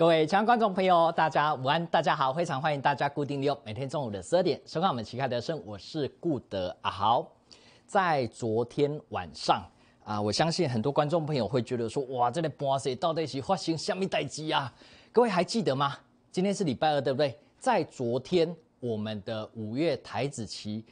各位亲爱的观众朋友，大家午安！大家好，非常欢迎大家固定用每天中午的十二点收看我们旗开得胜，我是顾德阿豪。在昨天晚上啊，我相信很多观众朋友会觉得说，哇，这里波塞到底是发生什么代志啊？各位还记得吗？今天是礼拜二，对不对？在昨天，我们的五月台子期，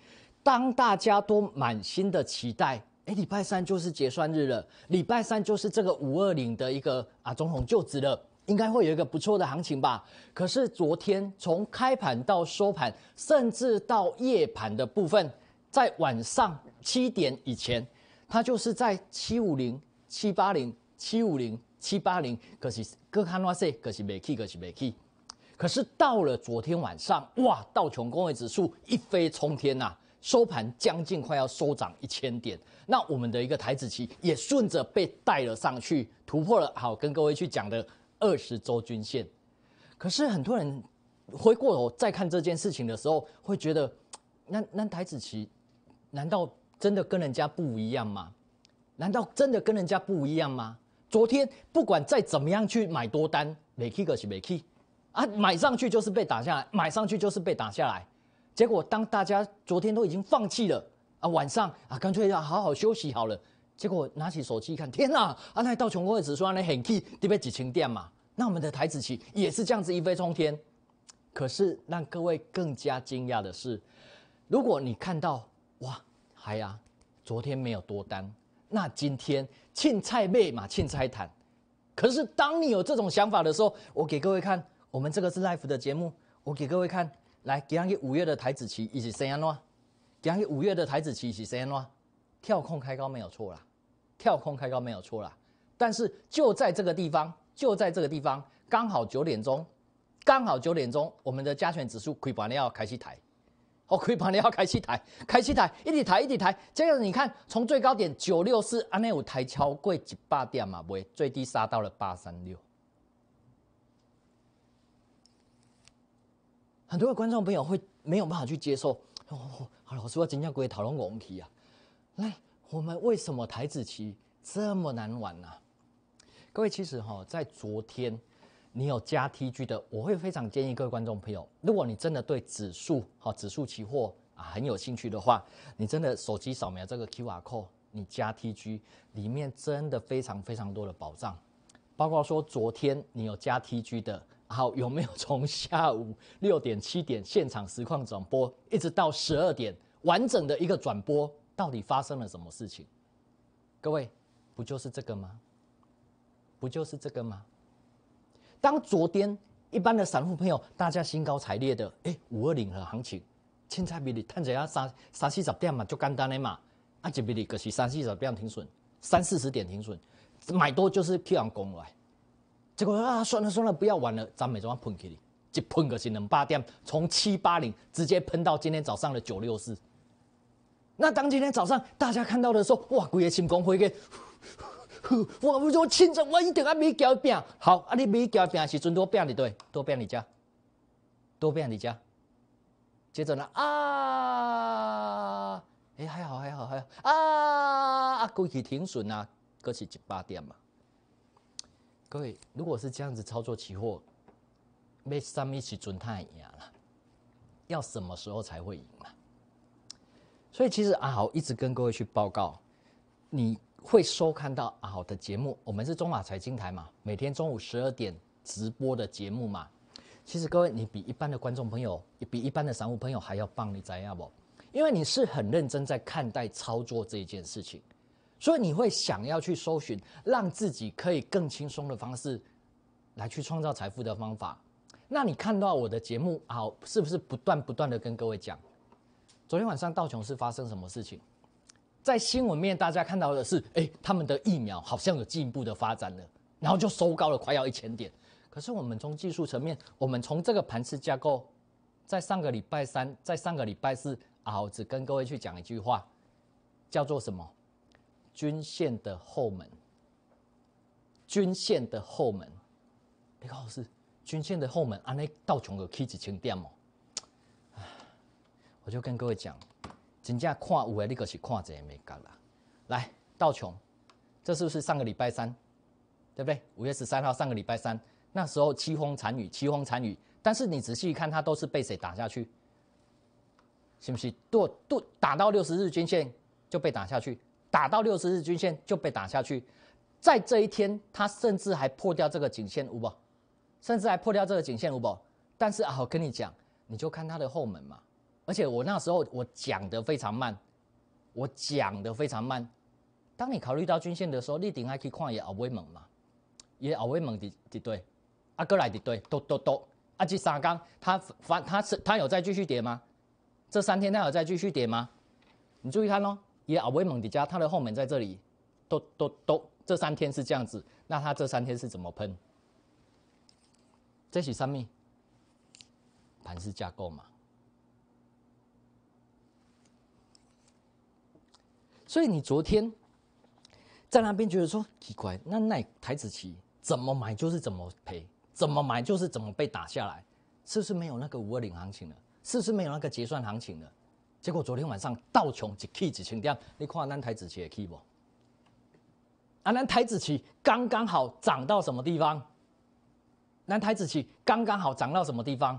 当大家都满心的期待，哎，礼拜三就是结算日了，礼拜三就是这个五二零的一个啊总统就职了。应该会有一个不错的行情吧？可是昨天从开盘到收盘，甚至到夜盘的部分，在晚上七点以前，它就是在七五零、七八零、七五零、七八零，可是各看各色，可是没起，可是没起。可是到了昨天晚上，哇，道琼工业指数一飞冲天呐，收盘将近快要收涨一千点。那我们的一个台子期也顺着被带了上去，突破了。好，跟各位去讲的。二十周均线，可是很多人回过头再看这件事情的时候，会觉得，那那台子棋难道真的跟人家不一样吗？难道真的跟人家不一样吗？昨天不管再怎么样去买多单没 a k e it k e 啊，买上去就是被打下来，买上去就是被打下来。结果当大家昨天都已经放弃了啊，晚上啊，干脆要好好休息好了。结果拿起手机一看，天哪！阿奈到琼光棍指数阿奈很 key，特别几千点嘛。那我们的台子棋也是这样子一飞冲天。可是让各位更加惊讶的是，如果你看到哇，哎呀，昨天没有多单，那今天青菜妹嘛，青菜谈。可是当你有这种想法的时候，我给各位看，我们这个是 l i f e 的节目，我给各位看，来上去五月的台子棋是安样给上去五月的台子棋起怎安啦？跳空开高没有错啦。跳空开高没有错啦，但是就在这个地方，就在这个地方，刚好九点钟，刚好九点钟，我们的加权指数开盘了开始抬，好，开盘了开始抬，开始抬，一直抬，一直抬，这个你看，从最高点九六四，安内有抬超贵百点嘛，不，最低杀到了八三六。很多的观众朋友会没有办法去接受，好师我要真正归讨论问题啊，来。我们为什么台子棋这么难玩呢？各位，其实哈，在昨天你有加 T G 的，我会非常建议各位观众朋友，如果你真的对指数哈指数期货很有兴趣的话，你真的手机扫描这个 Q R code，你加 T G 里面真的非常非常多的宝藏，包括说昨天你有加 T G 的，好有没有从下午六点七点现场实况转播，一直到十二点完整的一个转播。到底发生了什么事情？各位，不就是这个吗？不就是这个吗？当昨天一般的散户朋友，大家兴高采烈的，哎，五二零的行情，青菜比你探一下三三四十点嘛，就简单的嘛，啊，就比你可是三四十点停损，三四十点停损，买多就是去人攻来。结果啊，算了算了，不要玩了，咱怎么喷给你，一喷个是两八点，从七八零直接喷到今天早上的九六四。那当今天早上大家看到的时候，哇！鬼也成功飞嘅，我我亲自我一定要买交饼。好，啊你买交饼时阵多变几对，多变你家，多变你家。接着呢啊，哎还好还好还好啊！啊贵起停损啊，贵起一百点嘛。各位，如果是这样子操作期货，要三米七准太阳了，要什么时候才会赢嘛？所以其实阿豪一直跟各位去报告，你会收看到阿豪的节目，我们是中马财经台嘛，每天中午十二点直播的节目嘛。其实各位，你比一般的观众朋友，比一般的散户朋友还要棒，你知道不？因为你是很认真在看待操作这一件事情，所以你会想要去搜寻让自己可以更轻松的方式来去创造财富的方法。那你看到我的节目啊，是不是不断不断的跟各位讲？昨天晚上道琼斯发生什么事情？在新闻面大家看到的是，哎，他们的疫苗好像有进一步的发展了，然后就收高了，快要一千点。可是我们从技术层面，我们从这个盘势架构，在上个礼拜三，在上个礼拜四，啊，我只跟各位去讲一句话，叫做什么？均线的后门，均线的后门，哎，可是均线的后门，啊，那道琼的起只千点哦。我就跟各位讲，金价看有的，你个是看这个美金啦。来，道琼，这是不是上个礼拜三？对不对？五月十三号，上个礼拜三，那时候凄风惨雨，凄风惨雨。但是你仔细看，它都是被谁打下去？是不是？都都打到六十日均线就被打下去，打到六十日均线就被打下去。在这一天，它甚至还破掉这个颈线五波，甚至还破掉这个颈线五波。但是啊，我跟你讲，你就看它的后门嘛。而且我那时候我讲的非常慢，我讲的非常慢。当你考虑到均线的时候，你顶还可以矿业也萎猛嘛？也萎猛的跌对，阿哥来的对，都都都，阿吉沙钢，他反他是他有在继续跌吗？这三天他有在继续跌吗？你注意看喽，也萎猛的加，他的后门在这里，都都都，这三天是这样子，那他这三天是怎么喷？这是什么？盘式架构嘛？所以你昨天在那边觉得说奇怪，那那台子棋怎么买就是怎么赔，怎么买就是怎么被打下来，是不是没有那个五二零行情了？是不是没有那个结算行情了？结果昨天晚上倒穷一气子清掉，你看那台子棋的去不？啊，那台子棋刚刚好涨到什么地方？那台子棋刚刚好涨到什么地方？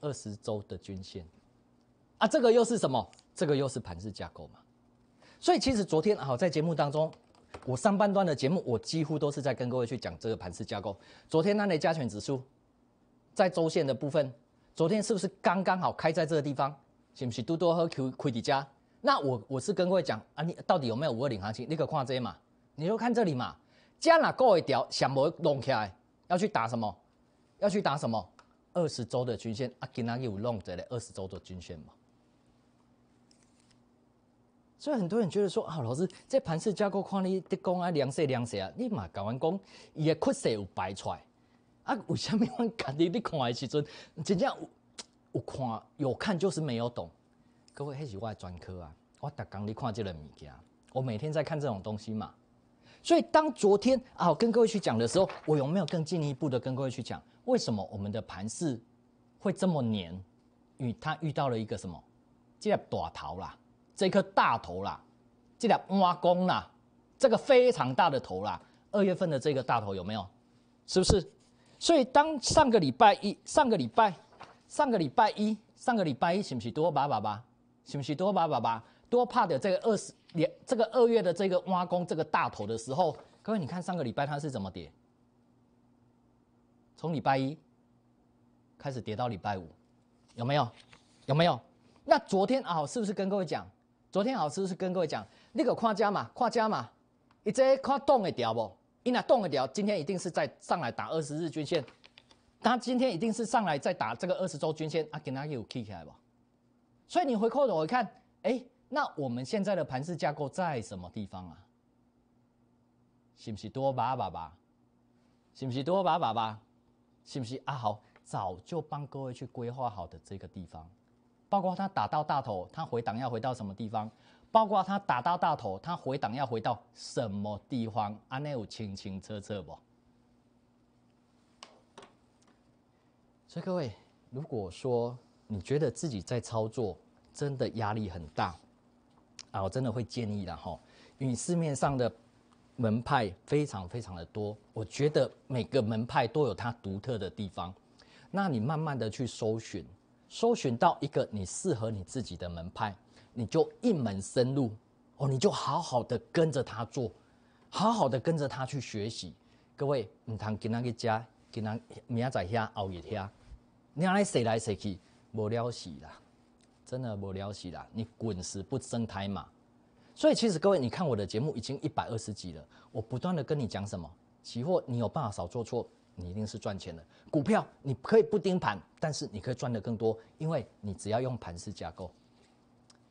二十周的均线啊，这个又是什么？这个又是盘式架构嘛？所以其实昨天好在节目当中，我上半段的节目，我几乎都是在跟各位去讲这个盘式架构。昨天那类加权指数，在周线的部分，昨天是不是刚刚好开在这个地方？是不是多多和 Q 快递加？那我我是跟各位讲啊，你到底有没有五二零行情？你可看这一嘛，你就看这里嘛。加了各一条，想不弄起来？要去打什么？要去打什么？二十周的均线啊，今天有弄这个二十周的均线嘛？所以很多人觉得说啊，老师，这盘式架构看你的工啊，两色两色啊，你妈搞完工，伊个款式有摆出，来啊，为什么物讲，你你看的时阵，真正有有看有看就是没有懂。各位，那是我的专科啊，我特工你看这个物件，我每天在看这种东西嘛。所以当昨天啊，我跟各位去讲的时候，我有没有更进一步的跟各位去讲，为什么我们的盘式会这么黏？因为他遇到了一个什么，这个大头啦。这颗大头啦，这俩挖工啦，这个非常大的头啦。二月份的这个大头有没有？是不是？所以当上个礼拜一、上个礼拜、上个礼拜一、上个礼拜一，是不是多吧吧吧？是不是多吧吧吧？多怕的这个二十连、这个二月的这个挖工、这个大头的时候，各位你看上个礼拜它是怎么跌？从礼拜一开始跌到礼拜五，有没有？有没有？那昨天啊，是不是跟各位讲？昨天老师是跟各位讲，那个跨家嘛，跨家嘛，一只跨动的条不？伊那动的条，今天一定是在上来打二十日均线，他今天一定是上来再打这个二十周均线啊，给它又 K 起来不？所以你回看头一看，哎，那我们现在的盘市架构在什么地方啊？是不是多巴爸爸？是不是多巴爸爸？是不是阿豪早就帮各位去规划好的这个地方？包括他打到大头，他回档要回到什么地方？包括他打到大头，他回档要回到什么地方？啊，那有清清楚楚不？所以各位，如果说你觉得自己在操作真的压力很大啊，我真的会建议的哈。你市面上的门派非常非常的多，我觉得每个门派都有它独特的地方，那你慢慢的去搜寻。搜寻到一个你适合你自己的门派，你就一门深入哦，你就好好的跟着他做，好好的跟着他去学习。各位唔通跟那个家，跟那明仔下熬夜下，你来睡来睡去，无聊死啦！真的无聊死啦！你滚石不生胎嘛？所以其实各位，你看我的节目已经一百二十集了，我不断的跟你讲什么期货，你有办法少做错。你一定是赚钱的股票，你可以不盯盘，但是你可以赚的更多，因为你只要用盘式架构。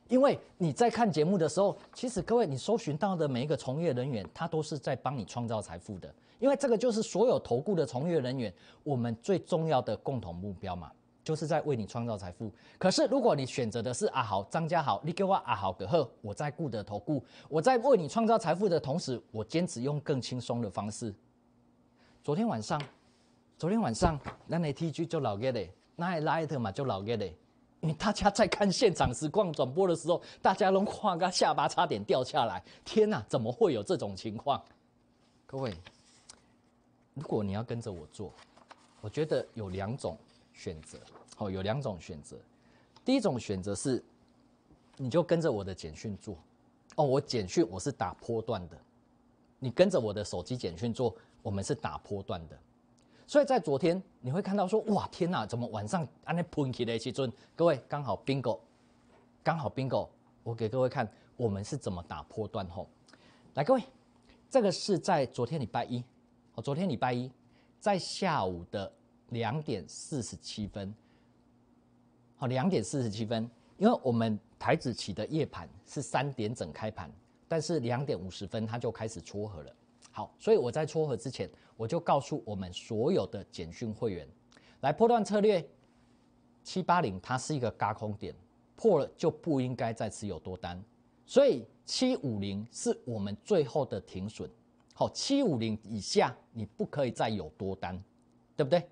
因为你在看节目的时候，其实各位你搜寻到的每一个从业人员，他都是在帮你创造财富的，因为这个就是所有投顾的从业人员，我们最重要的共同目标嘛，就是在为你创造财富。可是如果你选择的是阿豪张家豪，你给我阿豪的号，我在顾的投顾，我在为你创造财富的同时，我坚持用更轻松的方式。昨天晚上，昨天晚上，那台 T G 就老 get 的，那台 light 嘛就老 get 的。因为大家在看现场实况转播的时候，大家都晃个下巴，差点掉下来。天哪，怎么会有这种情况？各位，如果你要跟着我做，我觉得有两种选择哦，有两种选择。第一种选择是，你就跟着我的简讯做。哦，我简讯我是打波段的，你跟着我的手机简讯做。我们是打破段的，所以在昨天你会看到说哇天哪，怎么晚上安尼喷起嘞？其实各位刚好 bingo，刚好 bingo，我给各位看我们是怎么打破段吼。来各位，这个是在昨天礼拜一，哦昨天礼拜一在下午的两点四十七分，好两点四十七分，因为我们台子起的夜盘是三点整开盘，但是两点五十分它就开始撮合了。好，所以我在撮合之前，我就告诉我们所有的简讯会员，来破断策略，七八零它是一个高空点，破了就不应该再持有多单，所以七五零是我们最后的停损，好，七五零以下你不可以再有多单，对不对？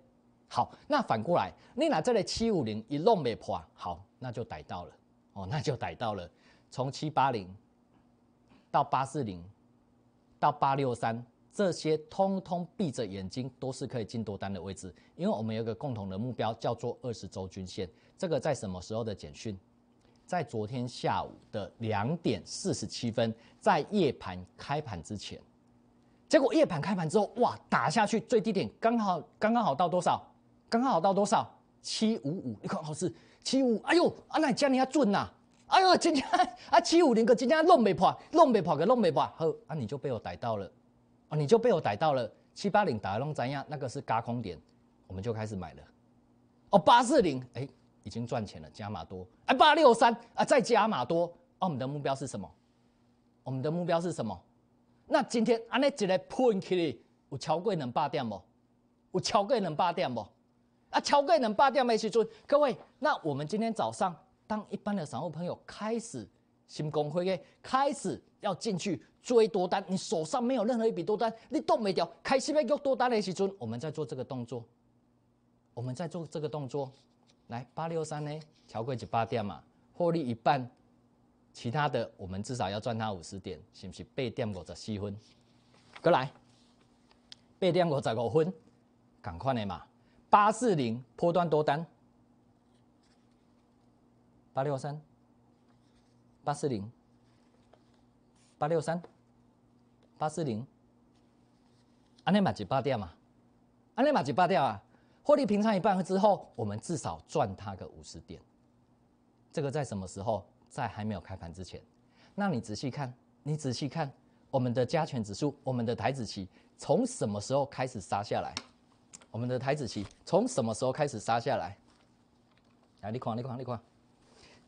好，那反过来，你拿这类七五零一弄没破啊？好，那就逮到了哦，那就逮到了，从七八零到八四零。到八六三，这些通通闭着眼睛都是可以进多单的位置，因为我们有一个共同的目标，叫做二十周均线。这个在什么时候的简讯？在昨天下午的两点四十七分，在夜盘开盘之前。结果夜盘开盘之后，哇，打下去最低点刚好刚刚好到多少？刚刚好到多少？七五五，你看好是七五五，哎呦，阿奶加你要准呐。哎呦，今天 啊，七五零个今天弄没破，弄没破个弄没破，好啊，你就被我逮到了，啊你就被我逮到了，七八零打个弄怎样？那个是轧空点，我们就开始买了。哦，八四零，哎，已经赚钱了，加码多。哎，八六三，啊，再加码多。哦，我们的目标是什么？我们的目标是什么？那今天啊，那一个 point 里，我桥贵能拔掉不？有桥贵能拔点不？啊，桥贵能拔点没？是尊各位，那我们今天早上。当一般的散户朋友开始新工会嘅，开始要进去追多单，你手上没有任何一笔多单，你都没掉。开始要做多单的时阵，我们在做这个动作，我们在做这个动作。来，八六三呢，调柜子八点嘛，获利一半，其他的我们至少要赚他五十点，是不是？八点五十四分，过来，八点五十五分，赶快的嘛，八四零破段多单。八六三，八四零，八六三，八四零，安内玛几拔掉嘛？安内玛几拔掉啊？获利平仓一半之后，我们至少赚他个五十点。这个在什么时候？在还没有开盘之前。那你仔细看，你仔细看，我们的加权指数，我们的台指期，从什么时候开始杀下来？我们的台子期从什么时候开始杀下来我们的台子期从什么时候开始杀下来，你看，你看，你看。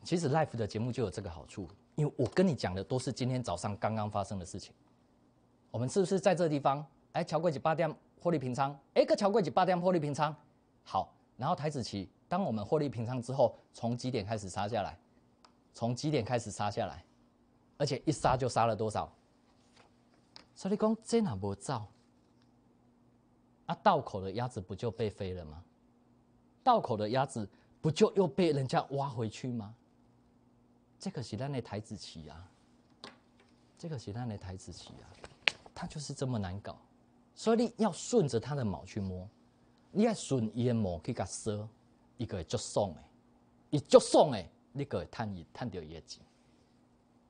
其实 Life 的节目就有这个好处，因为我跟你讲的都是今天早上刚刚发生的事情。我们是不是在这地方？哎，乔贵子八点获利平仓。哎，个乔贵子八点获利平仓。好，然后台子奇，当我们获利平仓之后，从几点开始杀下来？从几点开始杀下来？而且一杀就杀了多少？所以讲真啊，无造。啊，道口的鸭子不就被飞了吗？道口的鸭子不就又被人家挖回去吗？这个是咱的台子棋啊，这个是咱的台子棋啊，它就是这么难搞，所以你要顺着它的毛去摸，你要顺伊的毛去甲挲，伊个会足爽的，伊足爽的，你个会探伊探到业绩。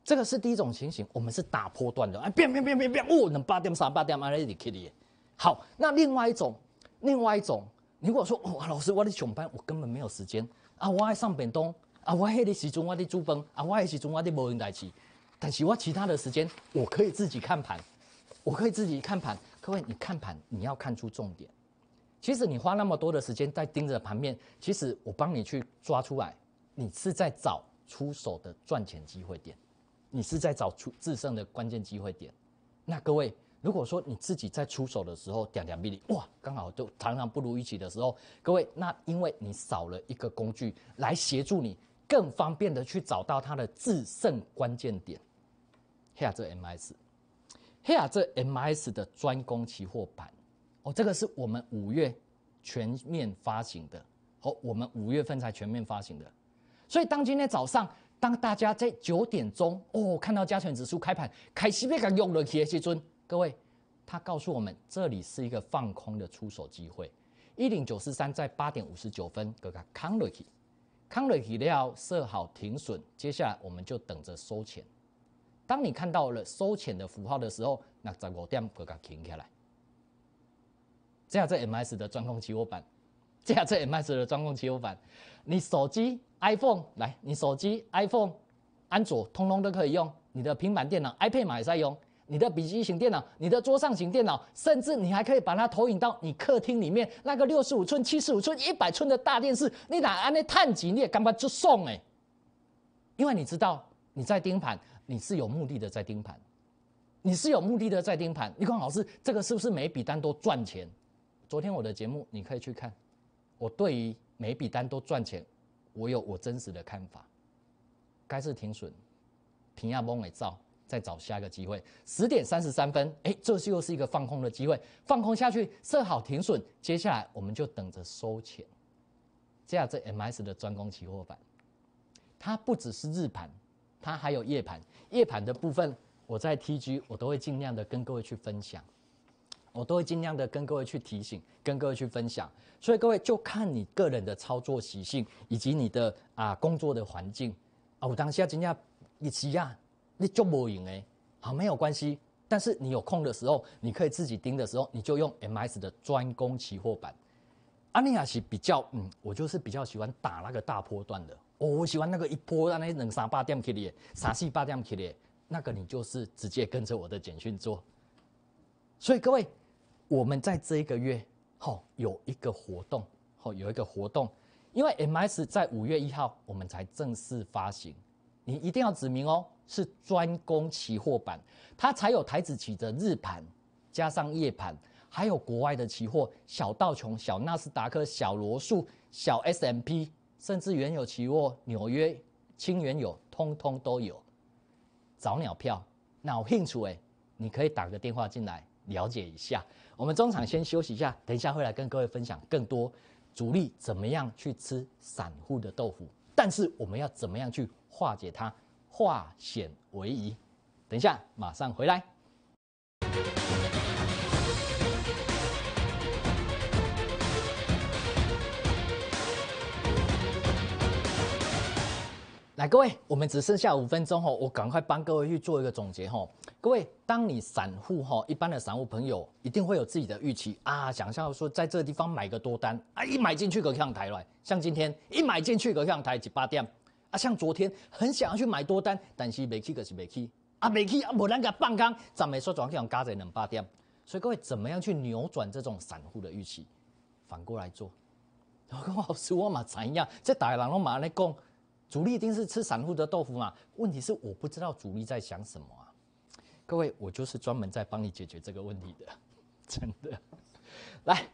这个是第一种情形，我们是打破段的。哎，变变变变变，哦，能八点三八点二六的可以。好，那另外一种，另外一种，如果说我老师我的上班，我根本没有时间啊，我爱上本东。啊，我黑的是中我的主崩，啊，我黑的是中我的无人代期，但是我其他的时间我可以自己看盘，我可以自己看盘。各位，你看盘你要看出重点。其实你花那么多的时间在盯着盘面，其实我帮你去抓出来，你是在找出手的赚钱机会点，你是在找出制胜的关键机会点。那各位，如果说你自己在出手的时候点点滴滴，哇，刚好都常常不如预期的时候，各位，那因为你少了一个工具来协助你。更方便的去找到它的制胜关键点。Here 这 MS，Here 这 MS 的专攻期货盘哦，这个是我们五月全面发行的哦，我们五月份才全面发行的。所以当今天早上，当大家在九点钟哦看到加权指数开盘，凯西贝格用了起的时各位他告诉我们，这里是一个放空的出手机会。一零九四三在八点五十九分刚刚康了起。康瑞奇料设好停损，接下来我们就等着收钱。当你看到了收钱的符号的时候，那在五点刚它停下来。这样这 MS 的专控期货板，这样这 MS 的专控期货板，你手机 iPhone 来，你手机 iPhone、安卓通通都可以用，你的平板电脑 iPad 也在用。你的笔记型电脑，你的桌上型电脑，甚至你还可以把它投影到你客厅里面那个六十五寸、七十五寸、一百寸的大电视。你哪拿那碳你也干嘛就送哎？因为你知道你在盯盘，你是有目的的在盯盘，你是有目的的在盯盘。你看老师，这个是不是每笔单都赚钱？昨天我的节目你可以去看，我对于每笔单都赚钱，我有我真实的看法。该是停损，停压崩也照。再找下一个机会，十点三十三分，哎，这是又是一个放空的机会，放空下去，设好停损，接下来我们就等着收钱。这样这 m S 的专攻期货版，它不只是日盘，它还有夜盘。夜盘的部分，我在 T G 我都会尽量的跟各位去分享，我都会尽量的跟各位去提醒，跟各位去分享。所以各位就看你个人的操作习性以及你的啊工作的环境。啊，我当下今天一起啊。你就不用诶，好，没有关系。但是你有空的时候，你可以自己盯的时候，你就用 M S 的专攻期货版。阿尼亚是比较嗯，我就是比较喜欢打那个大波段的，我我喜欢那个一波让那两三八点起的，三四八点起的，那个你就是直接跟着我的简讯做。所以各位，我们在这一个月，好有一个活动，好有一个活动，因为 M S 在五月一号我们才正式发行，你一定要指明哦。是专攻期货版，它才有台子期的日盘，加上夜盘，还有国外的期货，小道琼、小纳斯达克、小罗素、小 S M P，甚至原有期货、纽约清原油，通通都有。早鸟票，脑兴趣诶，你可以打个电话进来了解一下。我们中场先休息一下，等一下会来跟各位分享更多主力怎么样去吃散户的豆腐，但是我们要怎么样去化解它？化险为夷，等一下，马上回来。来，各位，我们只剩下五分钟哦，我赶快帮各位去做一个总结哦。各位，当你散户哈，一般的散户朋友一定会有自己的预期啊，想象说在这个地方买个多单啊，一买进去可上台来，像今天一买进去可上台几八点。啊，像昨天很想要去买多单，但是没去，可是没去啊没去啊，无那个放刚，咱们说转去往加在两八点，所以各位怎么样去扭转这种散户的预期，反过来做？我跟老师我嘛怎样？这大人龙马来讲，主力一定是吃散户的豆腐嘛？问题是我不知道主力在想什么啊！各位，我就是专门在帮你解决这个问题的，真的。来，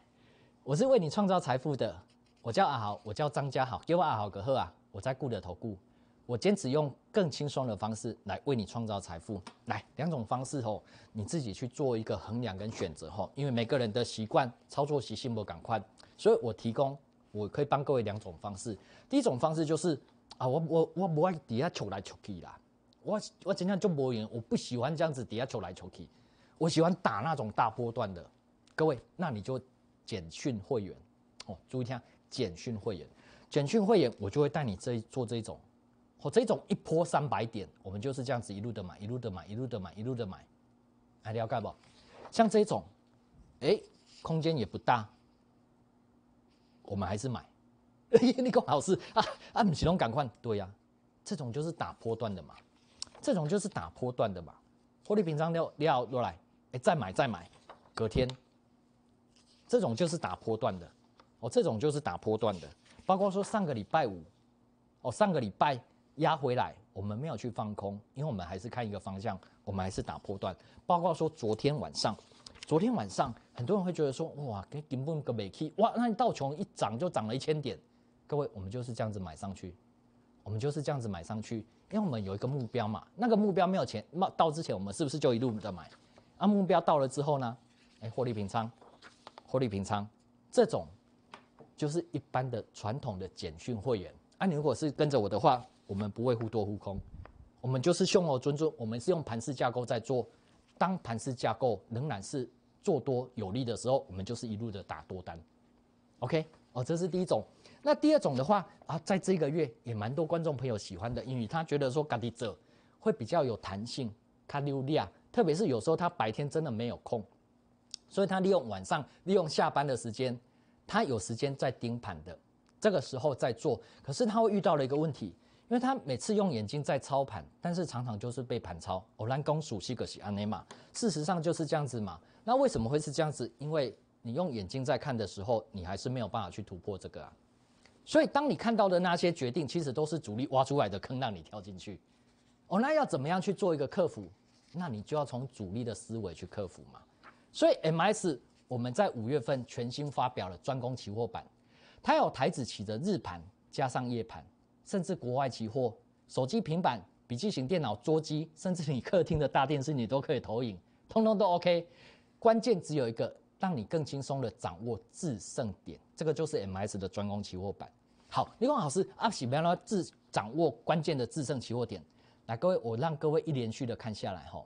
我是为你创造财富的，我叫阿豪，我叫张家豪，给我阿豪个号啊！我在顾的投顾，我坚持用更轻松的方式来为你创造财富。来，两种方式哦，你自己去做一个衡量跟选择吼，因为每个人的习惯、操作习性不赶快，所以我提供，我可以帮各位两种方式。第一种方式就是啊，我我我不爱底下抽来抽去啦，我我今天就没人，我不喜欢这样子底下抽来抽去，我喜欢打那种大波段的。各位，那你就简讯会员哦，注意听，简讯会员。简讯会员，我就会带你这做这一种，或这种一波三百点，我们就是这样子一路的买，一路的买，一路的买，一路的买，你了解不？像这种，哎，空间也不大，我们还是买。哎，你够好事啊！啊，徐龙，赶快，对呀，这种就是打波段的嘛，这种就是打波段的嘛。获利平仓料料落来，哎，再买再买，隔天，这种就是打波段的，哦，这种就是打波段的。包括说上个礼拜五，哦，上个礼拜压回来，我们没有去放空，因为我们还是看一个方向，我们还是打破段。包括说昨天晚上，昨天晚上很多人会觉得说，哇，给顶崩个美 K，哇，那你到琼一涨就涨了一千点，各位，我们就是这样子买上去，我们就是这样子买上去，因为我们有一个目标嘛，那个目标没有钱，到之前我们是不是就一路的买？啊，目标到了之后呢，哎，获利平仓，获利平仓，这种。就是一般的传统的简讯会员啊，你如果是跟着我的话，我们不会忽多忽空，我们就是胸有尊重，我们是用盘式架构在做。当盘式架构仍然是做多有利的时候，我们就是一路的打多单。OK，哦，这是第一种。那第二种的话啊，在这个月也蛮多观众朋友喜欢的，因为他觉得说咖哩者会比较有弹性，他流力啊，特别是有时候他白天真的没有空，所以他利用晚上利用下班的时间。他有时间在盯盘的，这个时候在做，可是他会遇到了一个问题，因为他每次用眼睛在操盘，但是常常就是被盘操。偶然公属西格西安内嘛，事实上就是这样子嘛。那为什么会是这样子？因为你用眼睛在看的时候，你还是没有办法去突破这个啊。所以当你看到的那些决定，其实都是主力挖出来的坑，让你跳进去。哦，那要怎么样去做一个克服？那你就要从主力的思维去克服嘛。所以 M S。我们在五月份全新发表了专攻期货版，它有台子起的日盘加上夜盘，甚至国外期货、手机、平板、笔记型电脑、桌机，甚至你客厅的大电视你都可以投影，通通都 OK。关键只有一个，让你更轻松的掌握制胜点，这个就是 MS 的专攻期货版。好，李光老师，阿喜要有自掌握关键的制胜期货点，来各位，我让各位一连续的看下来哈。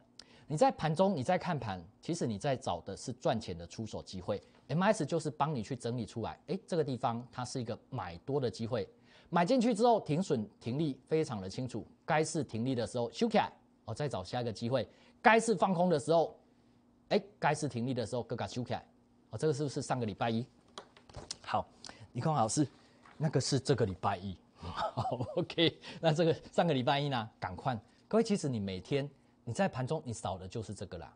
你在盘中，你在看盘，其实你在找的是赚钱的出手机会。M S 就是帮你去整理出来，诶，这个地方它是一个买多的机会，买进去之后停损停利非常的清楚。该是停利的时候修起来，我再找下一个机会。该是放空的时候，诶，该是停利的时候，哥哥修起来。哦，这个是不是上个礼拜一？好，你看老师，那个是这个礼拜一。好，OK，那这个上个礼拜一呢？赶快，各位，其实你每天。你在盘中你少的就是这个啦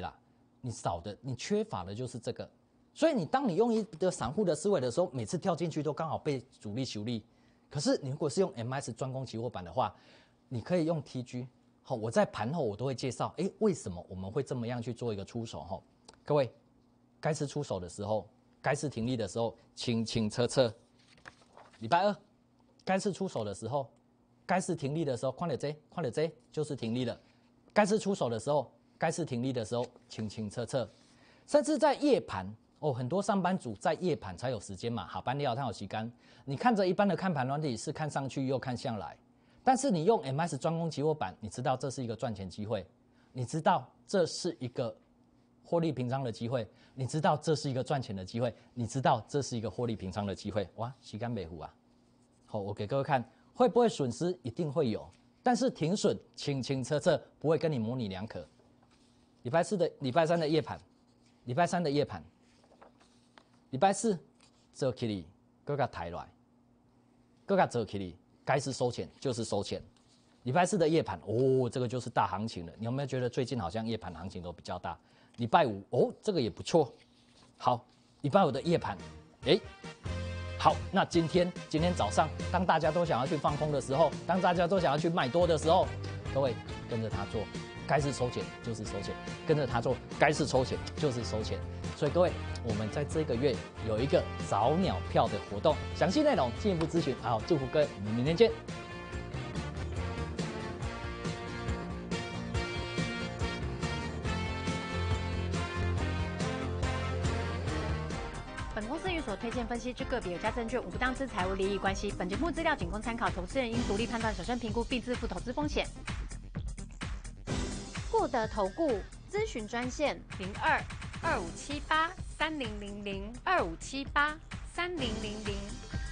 啦，你少的你缺乏的就是这个，所以你当你用一个散户的思维的时候，每次跳进去都刚好被主力修理。可是你如果是用 MS 专攻期货板的话，你可以用 TG。好，我在盘后我都会介绍，哎，为什么我们会这么样去做一个出手？哈，各位，该是出手的时候，该是停利的时候，清清撤撤。礼拜二，该是出手的时候。该是停利的时候，快哪追，快哪追，就是停利了。该是出手的时候，该是停利的时候清清澈澈。甚至在夜盘哦，很多上班族在夜盘才有时间嘛。好班你要看好旗杆，你看着一般的看盘软件是看上去又看下来，但是你用 M S 专攻期货板，你知道这是一个赚钱机会，你知道这是一个获利平仓的机会，你知道这是一个赚钱的机会，你知道这是一个获利平仓的机会哇，旗杆美湖啊，好，我给各位看。会不会损失？一定会有，但是停损清清楚楚，不会跟你模拟两可。礼拜四的礼拜三的夜盘，礼拜三的夜盘，礼拜四走起哩，哥卡抬来，哥卡走起哩，该是收钱就是收钱。礼拜四的夜盘，哦，这个就是大行情了。你有没有觉得最近好像夜盘行情都比较大？礼拜五，哦，这个也不错。好，礼拜五的夜盘，哎。好，那今天今天早上，当大家都想要去放空的时候，当大家都想要去卖多的时候，各位跟着他做，该是收钱就是收钱，跟着他做，该是收钱就是收钱。所以各位，我们在这个月有一个早鸟票的活动，详细内容进一步咨询。好，祝福各位，我们明天见。分析之个别有价证券无不当之财务利益关系。本节目资料仅供参考，投资人应独立判断、审慎评估，并自负投资风险。固德投顾咨询专线：零二二五七八三零零零二五七八三零零零。